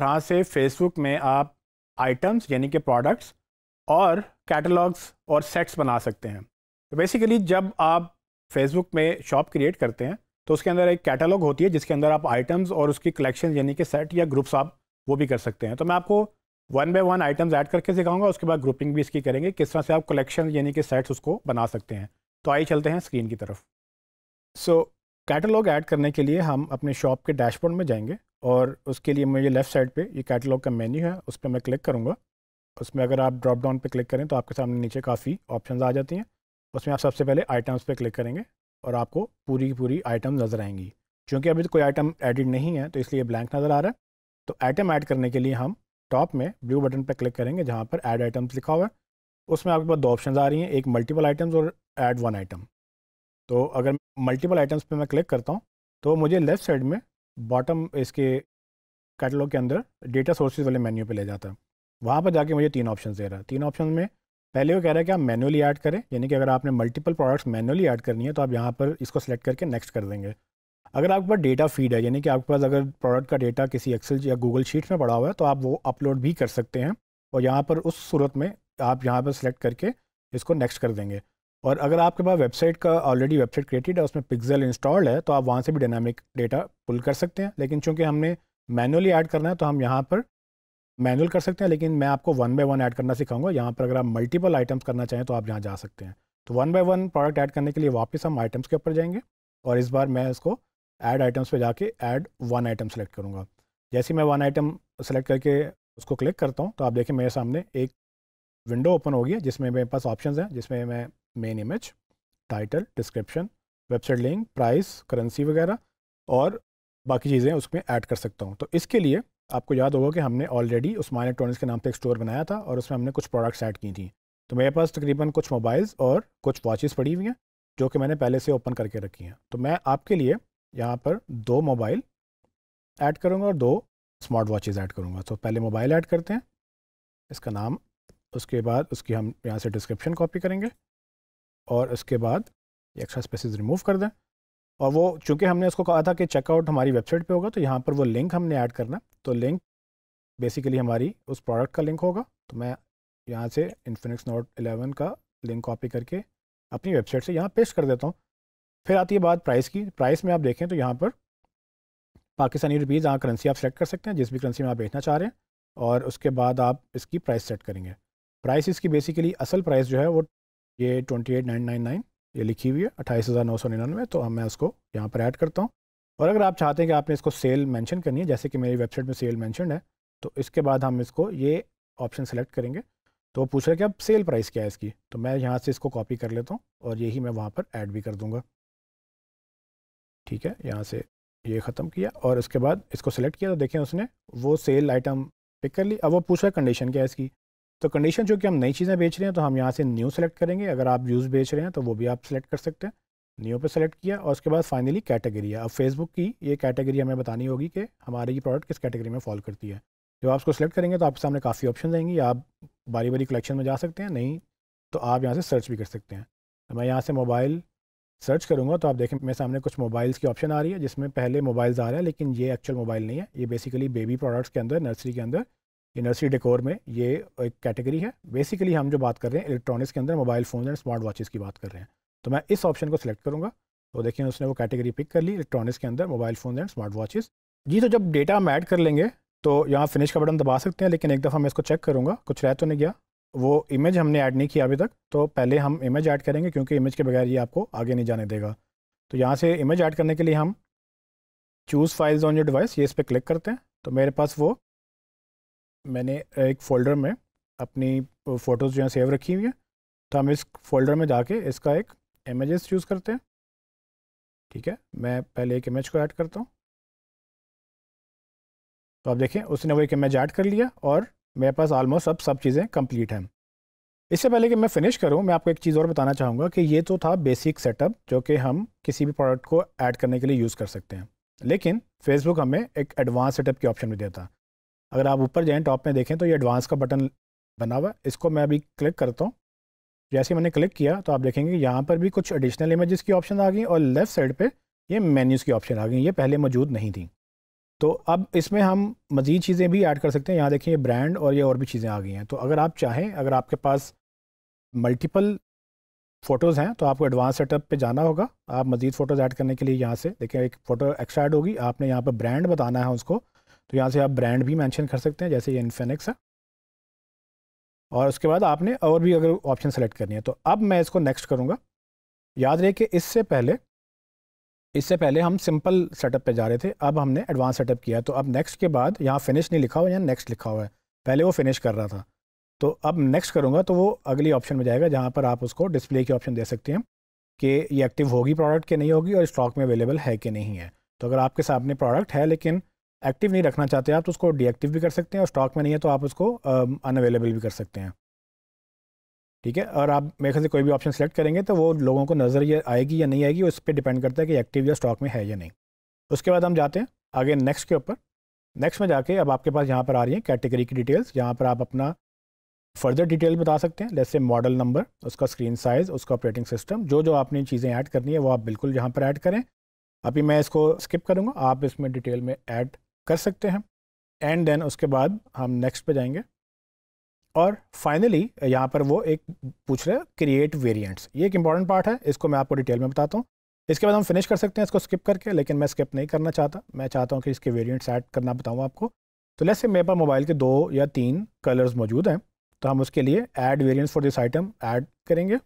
जहाँ से फेसबुक में आप आइटम्स यानी कि प्रोडक्ट्स और कैटलॉग्स और सेट्स बना सकते हैं तो बेसिकली जब आप फेसबुक में शॉप क्रिएट करते हैं तो उसके अंदर एक कैटलॉग होती है जिसके अंदर आप आइटम्स और उसकी कलेक्शन यानी कि सेट या ग्रुप्स आप वो भी कर सकते हैं तो मैं आपको one by one items add करके सिखाऊंगा उसके बाद ग्रुपिंग भी इसकी करेंगे किस तरह से आप कलेक्शन यानी कि सेट्स उसको बना सकते हैं तो आइए चलते हैं स्क्रीन की तरफ सो कैटलॉग ऐड करने के लिए हम अपने शॉप के डैशबोर्ड में जाएंगे और उसके लिए मुझे लेफ़्ट साइड पे ये कैटलॉग का मेन्यू है उस पर मैं क्लिक करूँगा उसमें अगर आप ड्रॉप डाउन पे क्लिक करें तो आपके सामने नीचे काफ़ी ऑप्शन आ जाती हैं उसमें आप सबसे पहले आइटम्स पे क्लिक करेंगे और आपको पूरी की पूरी आइटम नज़र आएंगी क्योंकि अभी तो कोई आइटम एडिड नहीं है तो इसलिए ब्लैंक नज़र आ रहा है तो आइटम ऐड करने के लिए हम टॉप में ब्लू बटन पर क्लिक करेंगे जहाँ पर ऐड आइटम्स लिखा हुआ है उसमें आपके पास दो ऑप्शन आ रही हैं एक मल्टीपल आइटम्स और ऐड वन आइटम तो अगर मल्टीपल आइटम्स पर मैं क्लिक करता हूँ तो मुझे लेफ़्ट साइड में बॉटम इसके कैटलॉग के अंदर डेटा सोर्सेज वाले मेन्यू पे ले जाता है वहाँ पर जाके मुझे तीन ऑप्शन दे रहा है तीन ऑप्शन में पहले वो कह रहा है कि आप मैनुअली ऐड करें यानी कि अगर आपने मल्टीपल प्रोडक्ट्स मैनुअली ऐड करनी है तो आप यहाँ पर इसको सेलेक्ट करके नेक्स्ट कर देंगे अगर आपके पास डेटा फीड है यानी कि आपके पास अगर प्रोडक्ट का डेटा किसी एक्सेल या गूगल शीट में पड़ा हुआ है तो आप वो अपलोड भी कर सकते हैं और यहाँ पर उस सूरत में आप यहाँ पर सिलेक्ट करके इसको नेक्स्ट कर देंगे और अगर आपके पास वेबसाइट का ऑलरेडी वेबसाइट क्रिएटेड है उसमें पिक्सल इंस्टॉल्ड है तो आप वहाँ से भी डायनामिक डेटा पुल कर सकते हैं लेकिन चूंकि हमने मैनुअली ऐड करना है तो हम यहाँ पर मैनुअल कर सकते हैं लेकिन मैं आपको वन बाय वन ऐड करना सिखाऊंगा यहाँ पर अगर आप मल्टीपल आइटम्स करना चाहें तो आप यहाँ जा सकते हैं तो one by one product add करने के लिए वापस हम आइटम्स के ऊपर जाएंगे और इस बार मैं इसको ऐड आइटम्स पर जाके ऐड वन आइटम सेलेक्ट करूँगा जैसे मैं वन आइटम सेलेक्ट करके उसको क्लिक करता हूँ तो आप देखें मेरे सामने एक विंडो ओपन होगी जिसमें मेरे पास ऑप्शन हैं जिसमें मैं main image title description website link price currency वगैरह और बाकी चीज़ें उसमें ऐड कर सकता हूँ तो इसके लिए आपको याद होगा कि हमने ऑलरेडी उस्मान इलेक्ट्रॉनिक्स के नाम पे एक स्टोर बनाया था और उसमें हमने कुछ प्रोडक्ट्स ऐड की थी तो मेरे पास तकरीबन कुछ मोबाइल्स और कुछ वॉचेस पड़ी हुई हैं जो कि मैंने पहले से ओपन करके रखी हैं तो मैं आपके लिए यहाँ पर दो मोबाइल ऐड करूँगा और दो स्मार्ट वॉचेज़ ऐड करूँगा तो पहले मोबाइल ऐड करते हैं इसका नाम उसके बाद उसकी हम यहाँ से डिस्क्रिप्शन कॉपी करेंगे और उसके बाद ये एक्स्ट्रा स्पेसिस रिमूव कर दें और वो चूंकि हमने उसको कहा था कि चेकआउट हमारी वेबसाइट पे होगा तो यहाँ पर वो लिंक हमने ऐड करना तो लिंक बेसिकली हमारी उस प्रोडक्ट का लिंक होगा तो मैं यहाँ से इन्फिनिक्स नोट 11 का लिंक कॉपी करके अपनी वेबसाइट से यहाँ पेस्ट कर देता हूँ फिर आती है बात प्राइस की प्राइस में आप देखें तो यहाँ पर पाकिस्तानी रुपीज़ यहाँ करेंसी आप सेलेक्ट कर सकते हैं जिस भी करेंसी में आप बेचना चाह रहे हैं और उसके बाद आप इसकी प्राइस सेट करेंगे प्राइस इसकी बेसिकली असल प्राइस जो है वो ये twenty eight nine nine nine ये लिखी हुई है अट्ठाईस हज़ार नौ सौ निन्यानवे तो हम मैं उसको यहाँ पर ऐड करता हूँ और अगर आप चाहते हैं कि आपने इसको सेल मेंशन करनी है जैसे कि मेरी वेबसाइट में सेल मेंशन है तो इसके बाद हम इसको ये ऑप्शन सेलेक्ट करेंगे तो वो पूछ रहे कि अब सेल प्राइस क्या है इसकी तो मैं यहाँ से इसको कॉपी कर लेता हूँ और यही मैं वहाँ पर ऐड भी कर दूँगा ठीक है यहाँ से ये ख़त्म किया और उसके बाद इसको सेलेक्ट किया तो देखें उसने वो सेल आइटम पिक कर ली अब वो पूछ रहा है कंडीशन क्या है इसकी तो कंडीशन जो कि हम नई चीज़ें बेच रहे हैं तो हम यहाँ से न्यू सेलेक्ट करेंगे अगर आप यूज़ बेच रहे हैं तो वो भी आप सेलेक्ट कर सकते हैं न्यू पे सेलेक्ट किया और उसके बाद फाइनली कैटेगरी है अब फेसबुक की ये कैटेगरी हमें बतानी होगी कि हमारे ये प्रोडक्ट किस कैटेगरी में फॉल करती है जब आप उसको सेलेक्ट करेंगे तो आपके सामने काफ़ी ऑप्शन आएंगी आप बारी बारी कलेक्शन में जा सकते हैं नहीं तो आप यहाँ से सर्च भी कर सकते हैं तो मैं यहाँ से मोबाइल सर्च करूँगा तो आप देखें मेरे सामने कुछ मोबाइल्स की ऑप्शन आ रही है जिसमें पहले मोबाइल्स आ रहे हैं लेकिन ये एक्चुअल मोबाइल नहीं है ये बेसिकली बेबी प्रोडक्ट्स के अंदर नर्सरी के अंदर यूनिवर्सिटी डेकोर में ये एक कैटेगरी है बेसिकली हम जो बात कर रहे हैं इलेक्ट्रॉनिक्स के अंदर mobile phone and smart watches की बात कर रहे हैं तो मैं इस ऑप्शन को सिलेक्ट करूँगा तो देखिए उसने वो कैटेगरी पिक कर ली इलेक्ट्रॉनिक्स के अंदर mobile phone and smart watches जी तो जब डेटा हम ऐड कर लेंगे तो यहाँ फिनिश का बटन दबा सकते हैं लेकिन एक दफ़ा मैं इसको चेक करूँगा कुछ रह तो नहीं गया वो इमेज हमने ऐड नहीं किया अभी तक तो पहले हम इमेज ऐड करेंगे क्योंकि इमेज के बगैर ये आपको आगे नहीं जाने देगा तो यहाँ से इमेज ऐड करने के लिए हम choose files on your device ये इस पर क्लिक करते हैं तो मेरे पास वो मैंने एक फ़ोल्डर में अपनी फ़ोटोज़ जो हैं सेव रखी हुई हैं तो हम इस फोल्डर में जाके इसका एक इमेजेस चूज़ करते हैं ठीक है मैं पहले एक इमेज को ऐड करता हूँ तो आप देखें उसने वो एक इमेज ऐड कर लिया और मेरे पास ऑलमोस्ट अब सब चीज़ें कंप्लीट हैं इससे पहले कि मैं फिनिश करूं मैं आपको एक चीज़ और बताना चाहूँगा कि ये तो था बेसिक सेटअप जो कि हम किसी भी प्रोडक्ट को ऐड करने के लिए यूज़ कर सकते हैं लेकिन फेसबुक हमें एक एडवांस सेटअप की ऑप्शन भी देता अगर आप ऊपर जाएँ टॉप में देखें तो ये एडवांस का बटन बना हुआ इसको मैं अभी क्लिक करता हूँ जैसे मैंने क्लिक किया तो आप देखेंगे यहाँ पर भी कुछ एडिशनल इमेजेस की ऑप्शन आ गई और लेफ़्ट साइड पर ये मेन्यूज़ की ऑप्शन आ गई ये पहले मौजूद नहीं थी तो अब इसमें हम मज़ीद चीज़ें भी ऐड कर सकते हैं यहाँ देखें ये ब्रांड और ये और भी चीज़ें आ गई हैं तो अगर आप चाहें अगर आपके पास मल्टीपल फ़ोटोज़ हैं तो आपको एडवांस सेटअप पर जाना होगा आप मज़ीद फ़ोटोज़ ऐड करने के लिए यहाँ से देखें एक फ़ोटो एक्स्ट्रा ऐड होगी आपने यहाँ पर ब्रांड बताना है उसको तो यहाँ से आप ब्रांड भी मैंशन कर सकते हैं जैसे ये इन्फेनिक्स है और उसके बाद आपने और भी अगर ऑप्शन सेलेक्ट करनी है तो अब मैं इसको नेक्स्ट करूँगा याद रहे कि इससे पहले इससे पहले हम सिंपल सेटअप पे जा रहे थे अब हमने एडवांस सेटअप किया तो अब नेक्स्ट के बाद यहाँ फिनिश नहीं लिखा हुआ यहाँ नेक्स्ट लिखा हुआ है पहले वो फिनिश कर रहा था तो अब नेक्स्ट करूँगा तो वो अगली ऑप्शन में जाएगा जहाँ पर आप उसको डिस्प्ले की ऑप्शन दे सकते हैं कि ये एक्टिव होगी प्रोडक्ट के नहीं होगी और स्टॉक में अवेलेबल है कि नहीं है तो अगर आपके सामने प्रोडक्ट है लेकिन एक्टिव नहीं रखना चाहते आप तो उसको डीएक्टिव भी कर सकते हैं और स्टॉक में नहीं है तो आप उसको अनअवेलेबल um, भी कर सकते हैं ठीक है और आप मेरे ख्याल से कोई भी ऑप्शन सेलेक्ट करेंगे तो वो लोगों को नज़र ये आएगी या नहीं आएगी उस पर डिपेंड करता है कि एक्टिव या स्टॉक में है या नहीं उसके बाद हम जाते हैं आगे नेक्स्ट के ऊपर नेक्स्ट में जाके अब आपके पास यहाँ पर आ रही है कैटेगरी की डिटेल्स यहाँ पर आप अपना फर्दर डिटेल बता सकते हैं जैसे मॉडल नंबर उसका स्क्रीन साइज़ उसका ऑपरेटिंग सिस्टम जो जो आपने चीज़ें ऐड करनी है वो आप बिल्कुल यहाँ पर ऐड करें अभी मैं इसको स्किप करूँगा आप इसमें डिटेल में ऐड कर सकते हैं एंड देन उसके बाद हम नेक्स्ट पे जाएंगे और फाइनली यहाँ पर वो एक पूछ रहे हैं क्रिएट वेरिएंट्स ये एक इंपॉर्टेंट पार्ट है इसको मैं आपको डिटेल में बताता हूँ इसके बाद हम फिनिश कर सकते हैं इसको स्किप करके लेकिन मैं स्किप नहीं करना चाहता मैं चाहता हूँ कि इसके वेरियंट्स ऐड करना बताऊँ आपको तो जैसे मेरे पास मोबाइल के दो या तीन कलर्स मौजूद हैं तो हम उसके लिए add variants for this item add करेंगे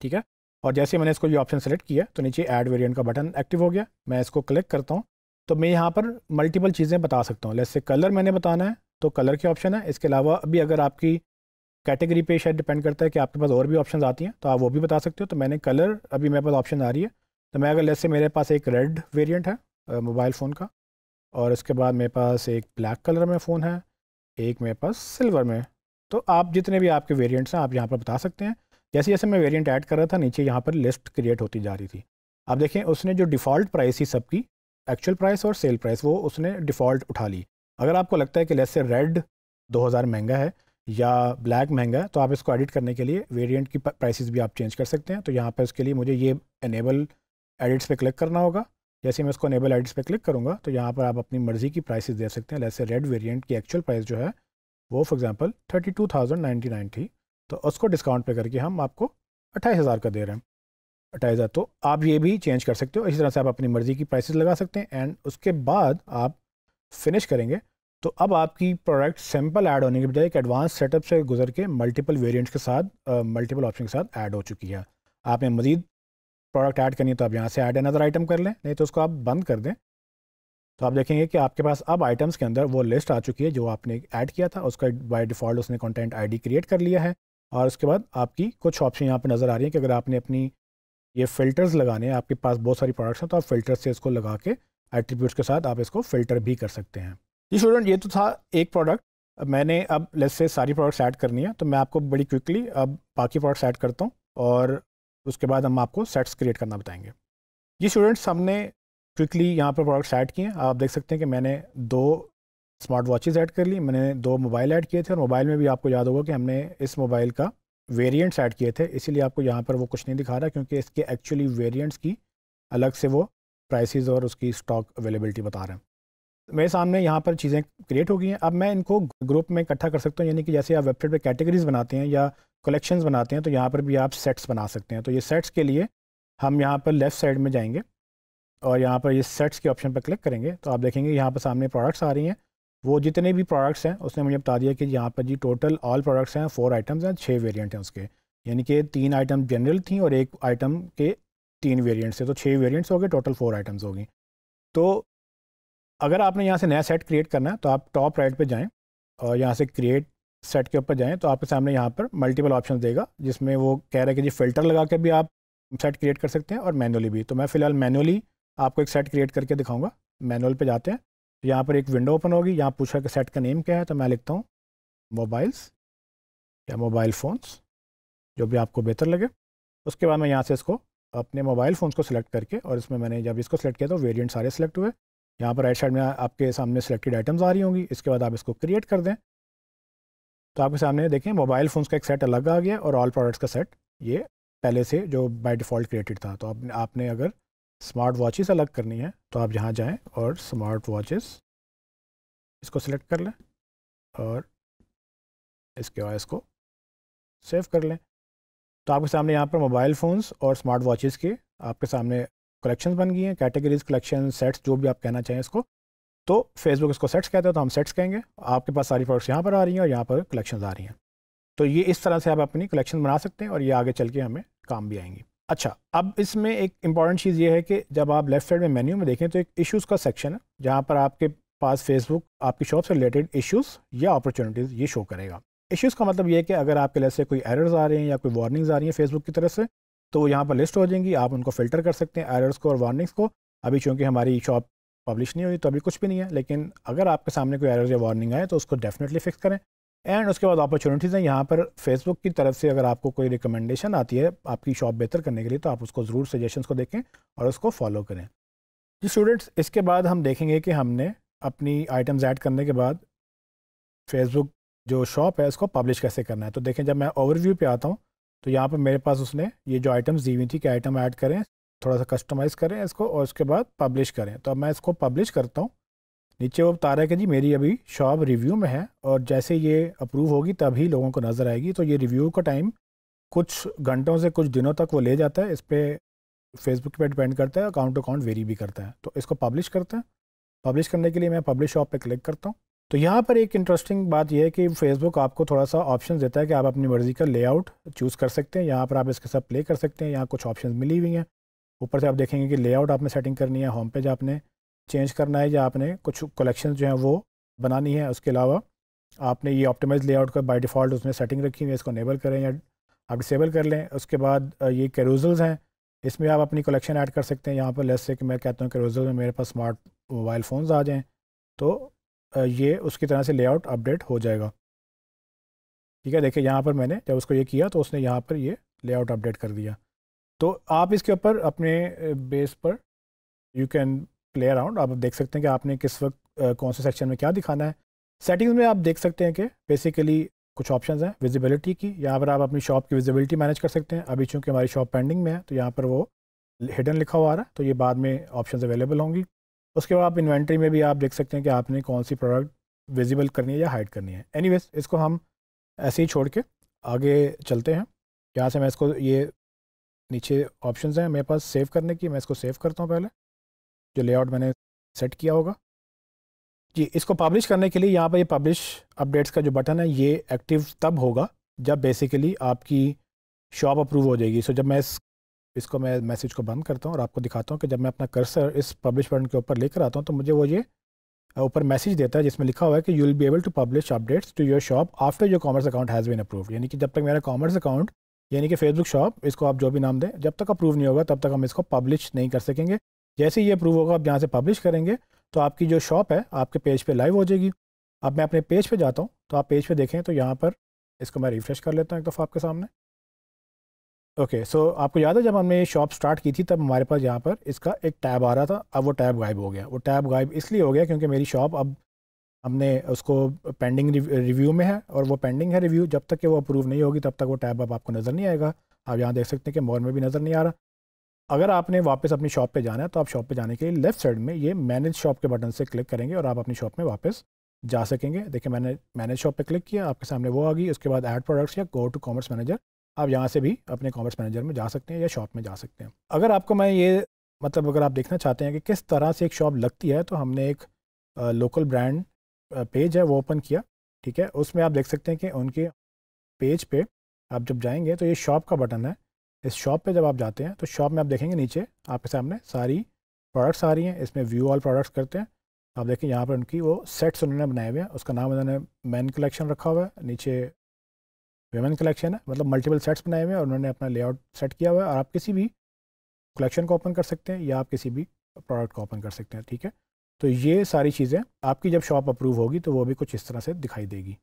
ठीक है और जैसे मैंने इसको ये ऑप्शन सेलेक्ट किया तो नीचे ऐड वेरिएंट का बटन एक्टिव हो गया मैं इसको क्लिक करता हूँ तो मैं यहाँ पर मल्टीपल चीज़ें बता सकता हूँ जैसे कलर मैंने बताना है तो कलर के ऑप्शन है इसके अलावा अभी अगर आपकी कैटेगरी पे शायद डिपेंड करता है कि आपके पास और भी ऑप्शन आती हैं तो आप वो भी बता सकते हो तो मैंने कलर अभी मेरे पास ऑप्शन आ रही है तो मैं अगर जैसे मेरे पास एक रेड वेरियंट है मोबाइल फ़ोन का और इसके बाद मेरे पास एक ब्लैक कलर में फ़ोन है एक मेरे पास सिल्वर में तो आप जितने भी आपके वेरियंट्स हैं आप यहाँ पर बता सकते हैं जैसे जैसे मैं वेरियंट ऐड कर रहा था नीचे यहाँ पर लिस्ट क्रिएट होती जा रही थी आप देखें उसने जो डिफ़ॉल्ट प्राइस थी सबकी एक्चुअल प्राइस और सेल प्राइस वो उसने डिफ़ॉल्ट उठा ली अगर आपको लगता है कि लेस से रेड 2000 महंगा है या ब्लैक महंगा है तो आप इसको एडिट करने के लिए वेरिएंट की प्राइसेस भी आप चेंज कर सकते हैं तो यहाँ पर उसके लिए मुझे ये एनेबल एडिट्स पे क्लिक करना होगा जैसे मैं इसको एनेबल एडिट्स पे क्लिक करूँगा तो यहाँ पर आप अपनी मर्ज़ी की प्राइसेस दे सकते हैं जैसे रेड वेरिएंट की एक्चुअल प्राइस जो है वो for example thirty two thousand nine थी तो उसको डिस्काउंट पर करके हम आपको अट्ठाईस हज़ार का दे रहे हैं अटाइजा तो आप ये भी चेंज कर सकते हो इसी तरह से आप अपनी मर्ज़ी की प्राइसेस लगा सकते हैं एंड उसके बाद आप फिनिश करेंगे तो अब आपकी प्रोडक्ट सैम्पल ऐड होने के बजाय एक एडवांस सेटअप से गुजर के मल्टीपल वेरिएंट्स के साथ मल्टीपल ऑप्शन के साथ ऐड हो चुकी है आपने मज़ीद प्रोडक्ट ऐड करनी है तो आप यहाँ से ऐड अनदर आइटम कर लें नहीं तो उसको आप बंद कर दें तो आप देखेंगे कि आपके पास अब आइटम्स के अंदर वो लिस्ट आ चुकी है जो आपने ऐड किया था उसका बाय डिफ़ॉल्ट उसने कंटेंट आईडी क्रिएट कर लिया है और उसके बाद आपकी कुछ ऑप्शन यहाँ पर नज़र आ रही है कि अगर आपने अपनी ये फ़िल्टर्स लगाने हैं आपके पास बहुत सारी प्रोडक्ट्स हैं तो आप फ़िल्टर से इसको लगा के एट्रीब्यूट्स के साथ आप इसको फ़िल्टर भी कर सकते हैं जी स्टूडेंट ये तो था एक प्रोडक्ट मैंने अब लेस से सारी प्रोडक्ट्स ऐड करनी है तो मैं आपको बड़ी क्विकली अब बाकी प्रोडक्ट्स ऐड करता हूँ और उसके बाद हम आपको सेट्स क्रिएट करना बताएंगे जी स्टूडेंट्स हमने क्विकली यहाँ पर प्रोडक्ट्स ऐड किए आप देख सकते हैं कि मैंने दो स्मार्ट वॉचेज़ ऐड कर ली मैंने दो मोबाइल ऐड किए थे और मोबाइल में भी आपको याद होगा कि हमने इस मोबाइल का वेरिएंट्स ऐड किए थे इसीलिए आपको यहाँ पर वो कुछ नहीं दिखा रहा क्योंकि इसके एक्चुअली वेरिएंट्स की अलग से वो प्राइसेस और उसकी स्टॉक अवेलेबिलिटी बता रहे हैं मेरे सामने यहाँ पर चीज़ें क्रिएट हो गई हैं अब मैं इनको ग्रुप में इकट्ठा कर सकता हूँ यानी कि जैसे आप वेबसाइट पे कैटेगरीज बनाते हैं या कलेक्शन बनाते हैं तो यहाँ पर भी आप सेट्स बना सकते हैं तो ये सेट्स के लिए हम यहाँ पर लेफ़्ट साइड में जाएंगे और यहाँ पर ये सेट्स के ऑप्शन पर क्लिक करेंगे तो आप देखेंगे यहाँ पर सामने प्रोडक्ट्स आ रही हैं वो जितने भी प्रोडक्ट्स हैं उसने मुझे बता दिया कि यहाँ पर जी टोटल ऑल प्रोडक्ट्स हैं फोर आइटम्स हैं छः वेरियंट हैं उसके यानी कि तीन आइटम जनरल थी और एक आइटम के तीन वेरियंट्स थे तो छः वेरियंट्स हो गए टोटल फोर आइटम्स होगी तो अगर आपने यहाँ से नया सेट क्रिएट करना है तो आप टॉप राइट पर जाएँ और यहाँ से क्रिएट सेट के ऊपर जाएँ तो आपके सामने यहाँ पर मल्टीपल ऑप्शन देगा जिसमें वो कह रहा है कि जी फ़िल्टर लगा के भी आप सेट क्रिएट कर सकते हैं और मैनुअली भी तो मैं फ़िलहाल मैनुअली आपको एक सेट क्रिएट करके दिखाऊंगा मैनुअल पे जाते हैं तो यहाँ पर एक विंडो ओपन होगी यहाँ पूछा कि सेट का नेम क्या है तो मैं लिखता हूँ मोबाइल्स या मोबाइल फ़ोन्स जो भी आपको बेहतर लगे उसके बाद मैं यहाँ से इसको अपने मोबाइल फ़ोन्स को सिलेक्ट करके और इसमें मैंने जब इसको सिलेक्ट किया तो वेरियंट सारे सिलेक्ट हुए यहाँ पर राइट साइड में आपके सामने सेलेक्टेड आइटम्स आ रही होंगी इसके बाद आप इसको क्रिएट कर दें तो आपके सामने देखें मोबाइल फ़ोन्स का एक सेट अलग आ गया और ऑल प्रोडक्ट्स का सेट ये पहले से जो बाय डिफ़ॉल्ट क्रिएटेड था तो आपने आपने अगर स्मार्ट वॉचेस अलग करनी है तो आप यहाँ जाएं और स्मार्ट वॉचेस इसको सिलेक्ट कर लें और इसके बाद इसको सेव कर लें तो आपके सामने यहाँ पर मोबाइल फ़ोन्स और स्मार्ट वॉचेस के आपके सामने कलेक्शंस बन गई हैं कैटेगरीज कलेक्शन सेट्स जो भी आप कहना चाहें इसको तो फेसबुक इसको सेट्स कहते हैं तो हम सेट्स कहेंगे आपके पास सारी प्रोडक्ट्स यहाँ पर आ रही हैं और यहाँ पर कलेक्शन आ रही हैं तो ये इस तरह से आप अपनी कलेक्शन बना सकते हैं और ये आगे चल के हमें काम भी आएंगी अच्छा अब इसमें एक इम्पॉर्टेंट चीज़ ये है कि जब आप लेफ्ट साइड में मेन्यू में देखें तो एक इश्यूज़ का सेक्शन है जहाँ पर आपके पास फेसबुक आपकी शॉप से रिलेटेड इश्यूज़ या अपॉर्चुनिटीज़ ये शो करेगा इश्यूज़ का मतलब ये है कि अगर आपके लिए से कोई एरर्स आ रहे हैं या कोई वार्निंग्स आ रही हैं फेसबुक की तरफ से तो यहाँ पर लिस्ट हो जाएंगी आप उनको फ़िल्टर कर सकते हैं एरर्स को और वार्निंग्स को अभी चूँकि हमारी शॉप पब्लिश नहीं हुई तो अभी कुछ भी नहीं है लेकिन अगर आपके सामने कोई एरर या वार्निंग आए तो उसको डेफिनेटली फिक्स करें एंड उसके बाद अपॉर्चुनिटीज़ हैं यहाँ पर फेसबुक की तरफ से अगर आपको कोई रिकमेंडेशन आती है आपकी शॉप बेहतर करने के लिए तो आप उसको ज़रूर सजेशंस को देखें और उसको फॉलो करें जी स्टूडेंट्स इसके बाद हम देखेंगे कि हमने अपनी आइटम्स ऐड करने के बाद फेसबुक जो शॉप है उसको पब्लिश कैसे करना है तो देखें जब मैं ओवरव्यू पे आता हूँ तो यहाँ पर मेरे पास उसने ये जो आइटम्स दी हुई थी कि आइटम ऐड करें थोड़ा सा कस्टमाइज़ करें इसको और उसके बाद पब्लिश करें तो अब मैं इसको पब्लिश करता हूँ नीचे वो बता रहे हैं कि जी मेरी अभी शॉप रिव्यू में है और जैसे ये अप्रूव होगी तभी लोगों को नज़र आएगी तो ये रिव्यू का टाइम कुछ घंटों से कुछ दिनों तक वो ले जाता है इस पर फेसबुक पर डिपेंड करता है अकाउंट टू अकाउंट वेरी भी करता है तो इसको पब्लिश करते हैं पब्लिश करने के लिए मैं पब्लिश शॉप पर क्लिक करता हूँ तो यहाँ पर एक इंटरेस्टिंग बात यह है कि फेसबुक आपको थोड़ा सा ऑप्शन देता है कि आप अपनी मर्ज़ी का लेआउट चूज़ कर सकते हैं यहाँ पर आप इसके साथ प्ले कर सकते हैं यहाँ कुछ ऑप्शन मिली हुई हैं ऊपर से आप देखेंगे कि लेआउट आपने सेटिंग करनी है होम पेज आपने चेंज करना है या आपने कुछ कलेक्शन जो हैं वो बनानी है उसके अलावा आपने ये ऑप्टिमाइज लेआउट का बाय डिफ़ॉल्ट उसमें सेटिंग रखी हुई है इसको अनेबल करें या आप डिसेबल कर लें उसके बाद ये कैरोजल्स हैं इसमें आप अपनी कलेक्शन ऐड कर सकते हैं यहाँ पर लेस से कि मैं कहता हूँ कैरोजल में मेरे पास स्मार्ट मोबाइल फोन आ जाएँ तो ये उसकी तरह से लेआउट अपडेट हो जाएगा ठीक है देखिए यहाँ पर मैंने जब उसको ये किया तो उसने यहाँ पर ये लेआउट अपडेट कर दिया तो आप इसके ऊपर अपने बेस पर यू कैन प्ले अराउंड आप देख सकते हैं कि आपने किस वक्त आ, कौन से सेक्शन में क्या दिखाना है सेटिंग्स में आप देख सकते हैं कि बेसिकली कुछ ऑप्शन हैं विजिबिलिटी की यहाँ पर आप अपनी शॉप की विजिबिलिटी मैनेज कर सकते हैं अभी चूँकि हमारी शॉप पेंडिंग में है तो यहाँ पर वो हिडन लिखा हुआ आ रहा है तो ये बाद में ऑप्शन अवेलेबल होंगी उसके बाद आप इन्वेंट्री में भी आप देख सकते हैं कि आपने कौन सी प्रोडक्ट विजिबल करनी है या हाइड करनी है एनी इसको हम ऐसे ही छोड़ के आगे चलते हैं यहाँ से मैं इसको ये नीचे ऑप्शंस हैं मेरे पास सेव करने की मैं इसको सेव करता हूँ पहले जो लेआउट मैंने सेट किया होगा जी इसको पब्लिश करने के लिए यहाँ पर ये पब्लिश अपडेट्स का जो बटन है ये एक्टिव तब होगा जब बेसिकली आपकी शॉप अप्रूव हो जाएगी सो जब मैं इस इसको मैं मैसेज को बंद करता हूँ और आपको दिखाता हूँ कि जब मैं अपना कर्सर इस पब्लिश बटन के ऊपर लेकर आता हूँ तो मुझे वो ये ऊपर मैसेज देता है जिसमें लिखा हुआ है कि you will be able to publish updates to your shop after your commerce account has been approve यानी कि जब तक मेरा कॉमर्स अकाउंट यानी कि फेसबुक शॉप इसको आप जो भी नाम दें जब तक अप्रूव नहीं होगा तब तक हम इसको पब्लिश नहीं कर सकेंगे जैसे ही अप्रूव होगा आप यहाँ से पब्लिश करेंगे तो आपकी जो शॉप है आपके पेज पे लाइव हो जाएगी अब मैं अपने पेज पे जाता हूँ तो आप पेज पे देखें तो यहाँ पर इसको मैं रिफ़्रेश कर लेता हूँ एक दफ़ा आपके सामने ओके सो आपको याद है जब हमने ये शॉप स्टार्ट की थी तब हमारे पास यहाँ पर इसका एक टैब आ रहा था अब वो टैब गायब हो गया वो टैब गायब इसलिए हो गया क्योंकि मेरी शॉप अब हमने उसको पेंडिंग रिव्यू में है और वो पेंडिंग है रिव्यू जब तक कि वो अप्रूव नहीं होगी तब तक वो टैब अब आपको नज़र नहीं आएगा आप यहाँ देख सकते हैं कि मोर में भी नज़र नहीं आ रहा अगर आपने वापस अपनी शॉप पे जाना है तो आप शॉप पे जाने के लिए लेफ्ट साइड में ये मैनेज शॉप के बटन से क्लिक करेंगे और आप अपनी शॉप में वापस जा सकेंगे देखिए मैंने मैनेज शॉप पे क्लिक किया आपके सामने वो आ गई उसके बाद ऐड प्रोडक्ट्स या गो टू कॉमर्स मैनेजर आप यहाँ से भी अपने कॉमर्स मैनेजर में जा सकते हैं या शॉप में जा सकते हैं अगर आपको मैं ये मतलब अगर आप देखना चाहते हैं कि किस तरह से एक शॉप लगती है तो हमने एक लोकल ब्रांड पेज है वो ओपन किया ठीक है उसमें आप देख सकते हैं कि उनके पेज पे आप जब जाएंगे तो ये शॉप का बटन है इस शॉप पे जब आप जाते हैं तो शॉप में आप देखेंगे नीचे आपके सामने सारी प्रोडक्ट्स आ रही हैं इसमें व्यू ऑल प्रोडक्ट्स करते हैं आप देखें यहाँ पर उनकी वो सेट्स उन्होंने बनाए हुए हैं उसका नाम उन्होंने मैन कलेक्शन रखा हुआ है नीचे वेमेन कलेक्शन है मतलब मल्टीपल सेट्स बनाए हुए हैं और उन्होंने अपना लेआउट सेट किया हुआ है और आप किसी भी कलेक्शन को ओपन कर सकते हैं या आप किसी भी प्रोडक्ट को ओपन कर सकते हैं ठीक है तो ये सारी चीज़ें आपकी जब शॉप अप्रूव होगी तो वो भी कुछ इस तरह से दिखाई देगी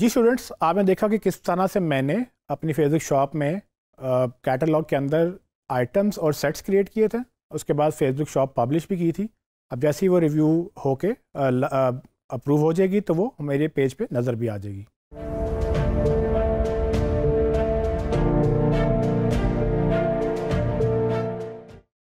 जी स्टूडेंट्स आपने देखा कि किस तरह से मैंने अपनी फेसबुक शॉप में कैटलॉग के अंदर आइटम्स और सेट्स क्रिएट किए थे उसके बाद फेसबुक शॉप पब्लिश भी की थी अब जैसे ही वो रिव्यू होके अप्रूव हो जाएगी तो वो मेरे पेज पे नज़र भी आ जाएगी